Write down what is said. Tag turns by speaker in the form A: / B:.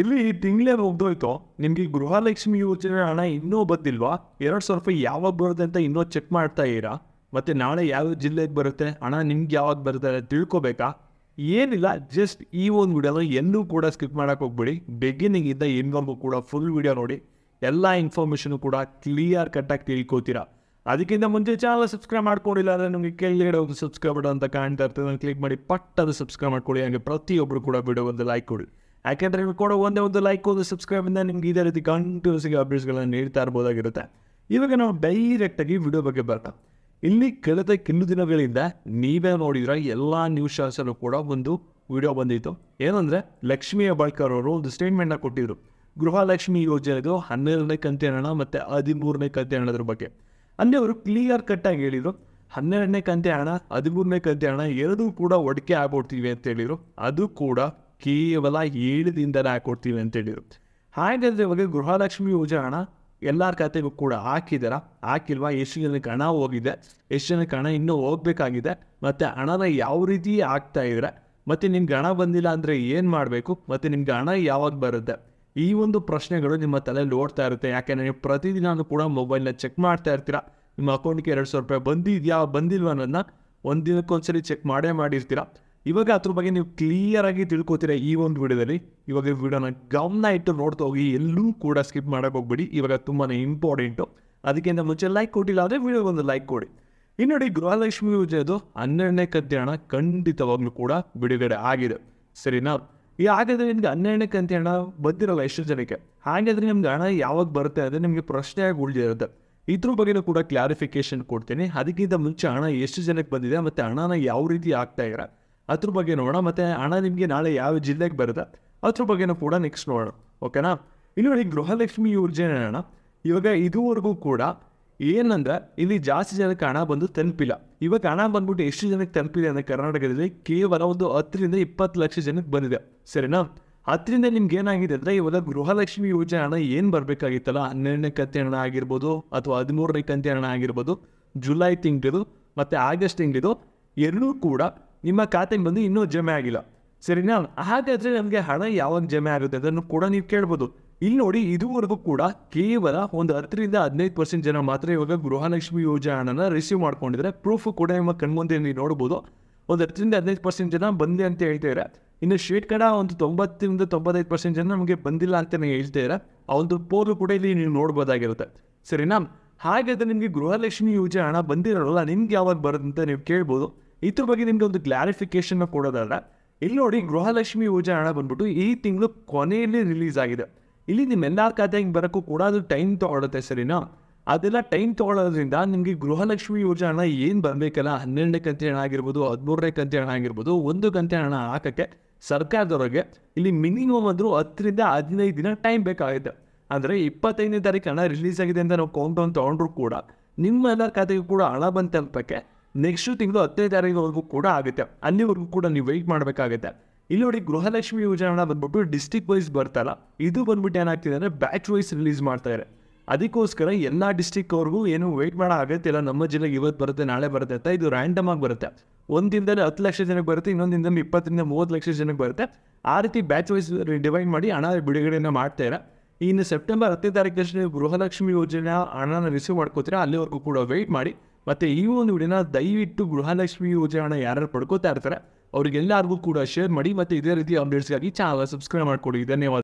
A: ಇಲ್ಲಿ ಈ ತಿಂಗಳೇ ಮುಗ್ದೋಯ್ತು ನಿಮಗೆ ಗೃಹಲಕ್ಷ್ಮಿ ಯೋಜನೆ ಹಣ ಇನ್ನೂ ಬಂದಿಲ್ವಾ ಎರಡು ಸಾವಿರ ರೂಪಾಯಿ ಯಾವಾಗ ಬರುತ್ತೆ ಅಂತ ಇನ್ನೂ ಚೆಕ್ ಮಾಡ್ತಾ ಇದ್ದೀರಾ ಮತ್ತೆ ನಾಳೆ ಯಾವ ಜಿಲ್ಲೆಗೆ ಬರುತ್ತೆ ಹಣ ನಿಮ್ಗೆ ಯಾವಾಗ ಬರುತ್ತೆ ಅಂತ ತಿಳ್ಕೊಬೇಕಾ ಏನಿಲ್ಲ ಜಸ್ಟ್ ಈ ಒಂದು ವಿಡಿಯೋನ ಎಲ್ಲೂ ಕೂಡ ಸ್ಕಿಪ್ ಮಾಡೋಕೆ ಹೋಗ್ಬಿಡಿ ಬೆಗಿನಿಂಗಿಂದ ಇನ್ಕಮ್ಗೂ ಕೂಡ ಫುಲ್ ವಿಡಿಯೋ ನೋಡಿ ಎಲ್ಲ ಇನ್ಫಾರ್ಮೇಷನ್ ಕೂಡ ಕ್ಲಿಯರ್ ಕಟ್ಟಾಗಿ ತಿಳ್ಕೊತೀರಾ ಅದಕ್ಕಿಂತ ಮುಂಚೆ ಚಾನಲ್ ಸಬ್ಸ್ಕ್ರೈಬ್ ಮಾಡ್ಕೊಂಡಿಲ್ಲ ಅಂದರೆ ನಿಮಗೆ ಕೆಳಗಡೆ ಒಂದು ಸಬ್ಸ್ಕ್ರೈಬ್ ಬಟನ್ ಅಂತ ಕಾಣ್ತಾ ಇರ್ತದೆ ಕ್ಲಿಕ್ ಮಾಡಿ ಪಟ್ಟದ ಸಬ್ಸ್ಕ್ರೈಬ್ ಮಾಡ್ಕೊಳ್ಳಿ ಹಾಗೆ ಪ್ರತಿಯೊಬ್ಬರು ಕೂಡ ವಿಡಿಯೋ ಒಂದು ಲೈಕ್ ಕೊಡಿ ಯಾಕೆಂದರೆ ನೀವು ಒಂದೇ ಒಂದು ಲೈಕ್ ಒಂದು ಸಬ್ಸ್ಕ್ರೈಬಿಂದ ನಿಮ್ಗೆ ಇದೇ ರೀತಿ ಅಪ್ಡೇಟ್ಸ್ ಅಪ್ಡೇಟ್ಸ್ಗಳನ್ನು ನೀಡ್ತಾ ಇರ್ಬೋದಾಗಿರುತ್ತೆ ಇವಾಗ ನಾವು ಡೈರೆಕ್ಟಾಗಿ ವಿಡಿಯೋ ಬಗ್ಗೆ ಬರ್ತಾ ಇಲ್ಲಿ ಕಳೆದ ಕೆಲವು ದಿನಗಳಿಂದ ನೀವೇ ನೋಡಿದ್ರೆ ಎಲ್ಲ ನ್ಯೂಸ್ ಚಾನಲ್ಸಲ್ಲೂ ಕೂಡ ಒಂದು ವಿಡಿಯೋ ಬಂದಿತ್ತು ಏನಂದರೆ ಲಕ್ಷ್ಮಿ ಅಬಾಳ್ಕರ್ ಅವರು ಒಂದು ಸ್ಟೇಟ್ಮೆಂಟ್ನ ಕೊಟ್ಟಿದ್ರು ಗೃಹಲಕ್ಷ್ಮಿ ಯೋಜನೆಗೂ ಹನ್ನೆರಡನೇ ಕಂತೆ ಹಣ ಮತ್ತು ಹದಿಮೂರನೇ ಕಂತೆ ಹಣದ್ರ ಬಗ್ಗೆ ಅಲ್ಲಿ ಅವರು ಕ್ಲಿಯರ್ ಕಟ್ಟಾಗಿ ಹೇಳಿದರು ಹನ್ನೆರಡನೇ ಕಂತೆ ಹಣ ಹದಿಮೂರನೇ ಕಂತೆ ಹಣ ಎರಡೂ ಕೂಡ ಒಡಕೆ ಆಗ್ಬಿಡ್ತೀವಿ ಅಂತ ಹೇಳಿದರು ಅದು ಕೂಡ ಕೇವಲ ಏಳು ನಾ ಕೊಡ್ತೀವಿ ಅಂತ ಹಾಗಾದರೆ ಇವಾಗ ಗೃಹಲಕ್ಷ್ಮಿ ಯೋಜನೆ ಹಣ ಎಲ್ಲರ ಖಾತೆಗೂ ಕೂಡ ಹಾಕಿದಾರ ಹಾಕಿಲ್ವಾ ಎಷ್ಟು ಜನಕ್ಕೆ ಹಣ ಹೋಗಿದೆ ಎಷ್ಟು ಜನಕ್ಕೆ ಹಣ ಇನ್ನೂ ಹೋಗ್ಬೇಕಾಗಿದೆ ಮತ್ತು ಹಣನ ಯಾವ ರೀತಿ ಆಗ್ತಾ ಇದ್ರೆ ಮತ್ತು ನಿಮ್ಗೆ ಹಣ ಬಂದಿಲ್ಲ ಅಂದರೆ ಏನು ಮಾಡಬೇಕು ಮತ್ತು ನಿಮ್ಗೆ ಹಣ ಯಾವಾಗ ಬರುತ್ತೆ ಈ ಒಂದು ಪ್ರಶ್ನೆಗಳು ನಿಮ್ಮ ತಲೆಯಲ್ಲಿ ಓಡ್ತಾ ಇರುತ್ತೆ ಯಾಕೆಂದರೆ ನೀವು ಪ್ರತಿದಿನ ಕೂಡ ಮೊಬೈಲ್ನ ಚೆಕ್ ಮಾಡ್ತಾ ಇರ್ತೀರಾ ನಿಮ್ಮ ಅಕೌಂಟ್ಗೆ ಎರಡು ಸಾವಿರ ರೂಪಾಯಿ ಬಂದಿದೆಯಾ ಬಂದಿಲ್ವ ಅನ್ನೋದನ್ನ ಒಂದು ಸರಿ ಚೆಕ್ ಮಾಡೇ ಮಾಡಿರ್ತೀರಾ ಇವಾಗ ಅದ್ರ ಬಗ್ಗೆ ನೀವು ಕ್ಲಿಯರ್ ಆಗಿ ತಿಳ್ಕೊತಿರ ಈ ಒಂದು ವಿಡಿಯೋದಲ್ಲಿ ಇವಾಗ ವಿಡಿಯೋನ ಗಮನ ಇಟ್ಟು ನೋಡ್ತಾ ಹೋಗಿ ಎಲ್ಲೂ ಕೂಡ ಸ್ಕಿಪ್ ಮಾಡೋಕೆ ಹೋಗ್ಬಿಡಿ ಇವಾಗ ತುಂಬಾ ಇಂಪಾರ್ಟೆಂಟು ಅದಕ್ಕಿಂತ ಮುಂಚೆ ಲೈಕ್ ಕೊಟ್ಟಿಲ್ಲ ಆದರೆ ವಿಡಿಯೋಗೆ ಒಂದು ಲೈಕ್ ಕೊಡಿ ಇನ್ನು ನೋಡಿ ಗೃಹಲಕ್ಷ್ಮಿ ವಿಜಯದು ಹನ್ನೆರಡನೇ ಹಣ ಖಂಡಿತವಾಗ್ಲೂ ಕೂಡ ಬಿಡುಗಡೆ ಆಗಿದೆ ಸರಿನಾ ಈ ಹಾಗಾದ್ರೆ ನಿಮ್ಗೆ ಹನ್ನೆರಡನೇ ಕಂತೆ ಹಣ ಬಂದಿರಲ್ಲ ಎಷ್ಟು ಜನಕ್ಕೆ ಹಾಗಾದ್ರೆ ನಿಮ್ಗೆ ಹಣ ಯಾವಾಗ ಬರುತ್ತೆ ಅಂದರೆ ನಿಮಗೆ ಆಗಿ ಉಳಿದಿರುತ್ತೆ ಇದ್ರ ಬಗ್ಗೆನೂ ಕೂಡ ಕ್ಲಾರಿಫಿಕೇಶನ್ ಕೊಡ್ತೀನಿ ಅದಕ್ಕಿಂತ ಮುಂಚೆ ಹಣ ಎಷ್ಟು ಜನಕ್ಕೆ ಬಂದಿದೆ ಮತ್ತು ಹಣನ ಯಾವ ರೀತಿ ಆಗ್ತಾ ಇರೋ ಅದ್ರ ಬಗ್ಗೆ ನೋಡೋಣ ಮತ್ತು ಹಣ ನಿಮಗೆ ನಾಳೆ ಯಾವ ಜಿಲ್ಲೆಗೆ ಬರುತ್ತೆ ಅದ್ರ ಬಗ್ಗೆನೂ ಕೂಡ ನೆಕ್ಸ್ಟ್ ನೋಡೋಣ ಓಕೆನಾ ಇಲ್ಲಿ ನೋಡಿ ಗೃಹಲಕ್ಷ್ಮಿ ಯೋಜನೆ ಅಣ್ಣ ಇವಾಗ ಇದುವರೆಗೂ ಕೂಡ ಏನಂದ್ರೆ ಇಲ್ಲಿ ಜಾಸ್ತಿ ಜನಕ್ಕೆ ಹಣ ಬಂದು ತಲುಪಿಲ್ಲ ಇವಾಗ ಹಣ ಬಂದ್ಬಿಟ್ಟು ಎಷ್ಟು ಜನಕ್ಕೆ ತಲುಪಿದೆ ಅಂದರೆ ಕರ್ನಾಟಕದಲ್ಲಿ ಕೇವಲ ಒಂದು ಹತ್ತರಿಂದ ಇಪ್ಪತ್ತು ಲಕ್ಷ ಜನಕ್ಕೆ ಬಂದಿದೆ ಸರಿನಾ ಹತ್ತರಿಂದ ನಿಮ್ಗೆ ಏನಾಗಿದೆ ಅಂದರೆ ಇವಾಗ ಗೃಹಲಕ್ಷ್ಮಿ ಯೋಜನೆ ಹಣ ಏನು ಬರಬೇಕಾಗಿತ್ತಲ್ಲ ಹನ್ನೆರಡನೇ ಕಂತೆ ಹಣ ಆಗಿರ್ಬೋದು ಅಥವಾ ಹದಿಮೂರನೇ ಕಂತೆ ಹಣ ಆಗಿರ್ಬೋದು ಜುಲೈ ತಿಂಗಳಿದು ಮತ್ತು ಆಗಸ್ಟ್ ತಿಂಗಳಿದು ಎರಡೂ ಕೂಡ ನಿಮ್ಮ ಖಾತೆಗೆ ಬಂದು ಇನ್ನೂ ಜಮೆ ಆಗಿಲ್ಲ ಸರಿನಾ ಹಾಗಾದ್ರೆ ನಮಗೆ ಹಣ ಯಾವಾಗ ಜಮೆ ಆಗುತ್ತೆ ಅದನ್ನು ಕೂಡ ನೀವು ಕೇಳ್ಬೋದು ಇಲ್ಲಿ ನೋಡಿ ಇದುವರೆಗೂ ಕೂಡ ಕೇವಲ ಒಂದು ಹತ್ತರಿಂದ ಹದಿನೈದು ಪರ್ಸೆಂಟ್ ಜನ ಮಾತ್ರ ಇವಾಗ ಗೃಹಲಕ್ಷ್ಮಿ ಯೋಜನೆ ಹಣನ ರಿಸೀವ್ ಮಾಡ್ಕೊಂಡಿದ್ದಾರೆ ಪ್ರೂಫ್ ಕೂಡ ನಿಮ್ಮ ಕಣ್ಮುಂದೆ ನೀವು ನೋಡ್ಬೋದು ಒಂದು ಹತ್ತರಿಂದ ಹದಿನೈದು ಪರ್ಸೆಂಟ್ ಜನ ಬಂದೆ ಅಂತ ಹೇಳ್ತಾರೆ ಇನ್ನು ಕಡ ಒಂದು ತೊಂಬತ್ತರಿಂದ ತೊಂಬತ್ತೈದು ಪರ್ಸೆಂಟ್ ಜನ ನಮಗೆ ಬಂದಿಲ್ಲ ಅಂತ ಹೇಳ್ತಿದ್ದಾರೆ ಆ ಒಂದು ಪೋಲು ಕೂಡ ಇಲ್ಲಿ ನೀವು ನೋಡ್ಬೋದಾಗಿರುತ್ತೆ ಸರಿನಾ ಹಾಗಾದರೆ ನಿಮಗೆ ಗೃಹಲಕ್ಷ್ಮಿ ಯೋಜನೆ ಹಣ ಬಂದಿರೋಲ್ಲ ನಿಮ್ಗೆ ಯಾವಾಗ ಬರುತ್ತೆ ಅಂತ ನೀವು ಕೇಳ್ಬೋದು ಇದ್ರ ಬಗ್ಗೆ ನಿಮಗೆ ಒಂದು ಕ್ಲಾರಿಫಿಕೇಶನ್ ಕೊಡೋದಾದ್ರೆ ಇಲ್ಲಿ ನೋಡಿ ಗೃಹಲಕ್ಷ್ಮಿ ಯೋಜನೆ ಹಣ ಬಂದ್ಬಿಟ್ಟು ಈ ತಿಂಗಳು ಕೊನೆಯಲ್ಲಿ ರಿಲೀಸ್ ಆಗಿದೆ ಇಲ್ಲಿ ನಿಮ್ಮ ನಿಮ್ಮೆಲ್ಲ ಖಾತೆಗೆ ಬರೋಕ್ಕೂ ಕೂಡ ಅದು ಟೈಮ್ ತೊಗೊಳುತ್ತೆ ಸರಿನಾ ಅದೆಲ್ಲ ಟೈಮ್ ತೊಗೊಳೋದ್ರಿಂದ ನಿಮಗೆ ಗೃಹಲಕ್ಷ್ಮಿ ಯೋಜನೆ ಹಣ ಏನು ಬರಬೇಕಲ್ಲ ಹನ್ನೆರಡನೇ ಕಂತೆ ಹಣ ಆಗಿರ್ಬೋದು ಹದಿಮೂರನೇ ಕಂತೆ ಹಣ ಆಗಿರ್ಬೋದು ಒಂದು ಕಂತೆ ಹಣ ಹಾಕೋಕ್ಕೆ ಸರ್ಕಾರದವ್ರಿಗೆ ಇಲ್ಲಿ ಮಿನಿಮಮ್ ಅಂದರೂ ಹತ್ತರಿಂದ ಹದಿನೈದು ದಿನ ಟೈಮ್ ಬೇಕಾಗುತ್ತೆ ಅಂದರೆ ಇಪ್ಪತ್ತೈದನೇ ತಾರೀಕು ಹಣ ರಿಲೀಸ್ ಆಗಿದೆ ಅಂತ ನಾವು ಕೌಂಟ್ ಡೌನ್ ತೊಗೊಂಡ್ರು ಕೂಡ ಎಲ್ಲ ಖಾತೆಗೂ ಕೂಡ ಹಣ ಬಂದು ತಲುಪಕ್ಕೆ ನೆಕ್ಸ್ಟ್ ತಿಂಗಳು ಹತ್ತನೇ ತಾರೀಕಿನವರೆಗೂ ಕೂಡ ಆಗುತ್ತೆ ಅಲ್ಲಿವರೆಗೂ ಕೂಡ ನೀವು ವೆಯ್ಟ್ ಮಾಡಬೇಕಾಗುತ್ತೆ ಇಲ್ಲಿ ನೋಡಿ ಗೃಹಲಕ್ಷ್ಮಿ ಯೋಜನೆ ಬಂದ್ಬಿಟ್ಟು ಡಿಸ್ಟಿಕ್ ವೈಸ್ ಬರ್ತಲ್ಲ ಇದು ಬಂದ್ಬಿಟ್ಟು ಏನಾಗ್ತಿದೆ ಅಂದರೆ ಬ್ಯಾಚ್ ವೈಸ್ ರಿಲೀಸ್ ಮಾಡ್ತಾ ಇದೆ ಅದಕ್ಕೋಸ್ಕರ ಎಲ್ಲ ಅವ್ರಿಗೂ ಏನು ವೆಯ್ಟ್ ಮಾಡೋ ಇಲ್ಲ ನಮ್ಮ ಜಿಲ್ಲೆಗೆ ಇವತ್ತು ಬರುತ್ತೆ ನಾಳೆ ಬರುತ್ತೆ ಅಂತ ಇದು ರ್ಯಾಂಡಮ್ ಆಗಿ ಬರುತ್ತೆ ಒಂದು ದಿನದಲ್ಲಿ ಹತ್ತು ಲಕ್ಷ ಜನಕ್ಕೆ ಬರುತ್ತೆ ಇನ್ನೊಂದು ದಿನದಲ್ಲಿ ಇಪ್ಪತ್ತರಿಂದ ಮೂವತ್ತು ಲಕ್ಷ ಜನಕ್ಕೆ ಬರುತ್ತೆ ಆ ರೀತಿ ಬ್ಯಾಚ್ ವೈಸ್ ಡಿವೈಡ್ ಮಾಡಿ ಹಣ ಬಿಡುಗಡೆಯನ್ನು ಇರೋ ಇನ್ನು ಸೆಪ್ಟೆಂಬರ್ ಹತ್ತನೇ ತಾರೀಕಷ್ಟು ಗೃಹಲಕ್ಷ್ಮಿ ಯೋಜನೆ ಹಣನ ರಿಸೀವ್ ಮಾಡ್ಕೋತೀರಾ ಅಲ್ಲಿವರೆಗೂ ಕೂಡ ವೆಯ್ಟ್ ಮಾಡಿ ಮತ್ತೆ ಈ ಒಂದು ವಿಡಿಯೋನ ದಯವಿಟ್ಟು ಗೃಹಲಕ್ಷ್ಮಿ ಯೋಜನೆ ಯಾರು ಪಡ್ಕೋತಾ ಇರ್ತಾರೆ ಅವ್ರಿಗೆಲ್ಲರಿಗೂ ಕೂಡ ಶೇರ್ ಮಾಡಿ ಮತ್ತೆ ಇದೇ ರೀತಿ ಅಪ್ಡೇಟ್ಸ್ಗಾಗಿ ಚಾನಲ್ ಸಬ್ಸ್ಕ್ರೈಬ್ ಮಾಡ್ಕೊಡಿ ಧನ್ಯವಾದ